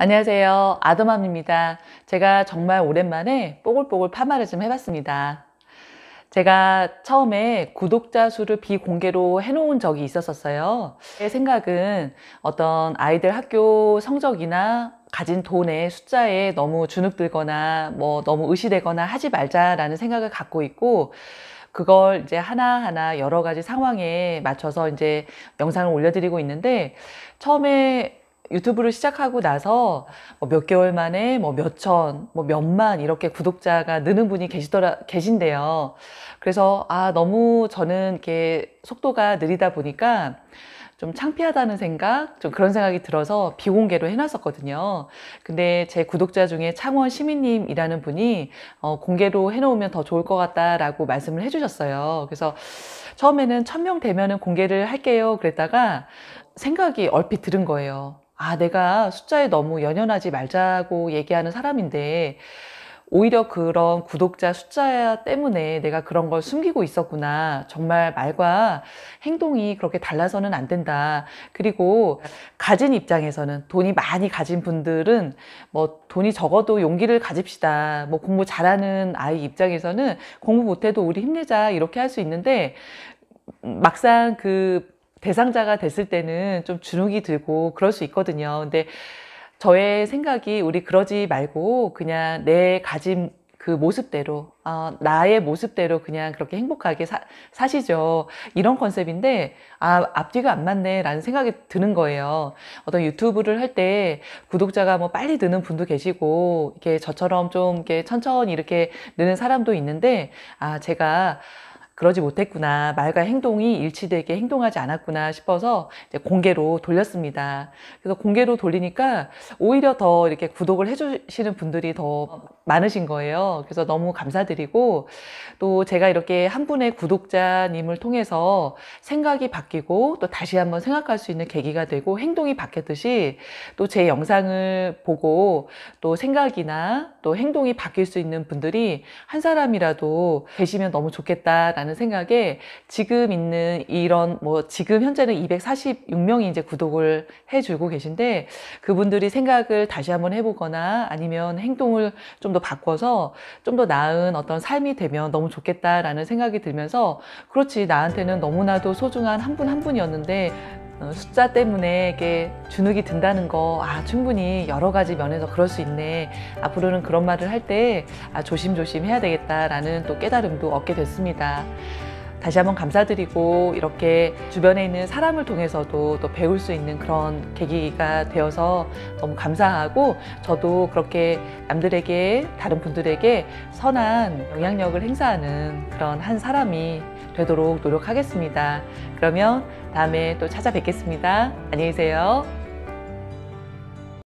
안녕하세요. 아더맘입니다. 제가 정말 오랜만에 뽀글뽀글 파마를 좀 해봤습니다. 제가 처음에 구독자 수를 비공개로 해놓은 적이 있었어요제 생각은 어떤 아이들 학교 성적이나 가진 돈의 숫자에 너무 주눅들거나 뭐 너무 의시되거나 하지 말자라는 생각을 갖고 있고 그걸 이제 하나하나 여러 가지 상황에 맞춰서 이제 영상을 올려드리고 있는데 처음에 유튜브를 시작하고 나서 뭐몇 개월 만에 뭐 몇천, 뭐 몇만 이렇게 구독자가 느는 분이 계시더라, 계신데요. 그래서 아, 너무 저는 이렇게 속도가 느리다 보니까 좀 창피하다는 생각, 좀 그런 생각이 들어서 비공개로 해놨었거든요. 근데 제 구독자 중에 창원 시민님이라는 분이 어, 공개로 해놓으면 더 좋을 것 같다라고 말씀을 해주셨어요. 그래서 처음에는 천명 되면은 공개를 할게요. 그랬다가 생각이 얼핏 들은 거예요. 아, 내가 숫자에 너무 연연하지 말자고 얘기하는 사람인데, 오히려 그런 구독자 숫자 때문에 내가 그런 걸 숨기고 있었구나. 정말 말과 행동이 그렇게 달라서는 안 된다. 그리고 가진 입장에서는 돈이 많이 가진 분들은 뭐 돈이 적어도 용기를 가집시다. 뭐 공부 잘하는 아이 입장에서는 공부 못해도 우리 힘내자. 이렇게 할 수 있는데 막상 그 대상자가 됐을 때는 좀 주눅이 들고 그럴 수 있거든요. 근데 저의 생각이 우리 그러지 말고 그냥 내 가진 그 모습대로 어, 나의 모습대로 그냥 그렇게 행복하게 사, 사시죠 이런 컨셉인데 아 앞뒤가 안 맞네 라는 생각이 드는 거예요 어떤 유튜브를 할 때 구독자가 뭐 빨리 드는 분도 계시고 이렇게 저처럼 좀 이렇게 천천히 이렇게 느는 사람도 있는데 아 제가 그러지 못했구나. 말과 행동이 일치되게 행동하지 않았구나 싶어서 공개로 돌렸습니다. 그래서 공개로 돌리니까 오히려 더 이렇게 구독을 해주시는 분들이 더 많으신 거예요. 그래서 너무 감사드리고 또 제가 이렇게 한 분의 구독자님을 통해서 생각이 바뀌고 또 다시 한번 생각할 수 있는 계기가 되고 행동이 바뀌듯이 었또제 영상을 보고 또 생각이나 또 행동이 바뀔 수 있는 분들이 한 사람이라도 계시면 너무 좋겠다라는 생각에 지금 있는 이런 뭐 지금 현재는 246명이 이제 구독을 해주고 계신데 그분들이 생각을 다시 한번 해보거나 아니면 행동을 좀더 정도 바꿔서 좀 더 나은 어떤 삶이 되면 너무 좋겠다라는 생각이 들면서 그렇지 나한테는 너무나도 소중한 한 분한 한 분이었는데 어, 숫자 때문에 이게 주눅이 든다는 거, 아, 충분히 여러 가지 면에서 그럴 수 있네. 앞으로는 그런 말을 할 때, 아, 조심조심 해야 되겠다라는 또 깨달음도 얻게 됐습니다. 다시 한번 감사드리고 이렇게 주변에 있는 사람을 통해서도 또 배울 수 있는 그런 계기가 되어서 너무 감사하고 저도 그렇게 남들에게 다른 분들에게 선한 영향력을 행사하는 그런 한 사람이 되도록 노력하겠습니다. 그러면 다음에 또 찾아뵙겠습니다. 안녕히 계세요.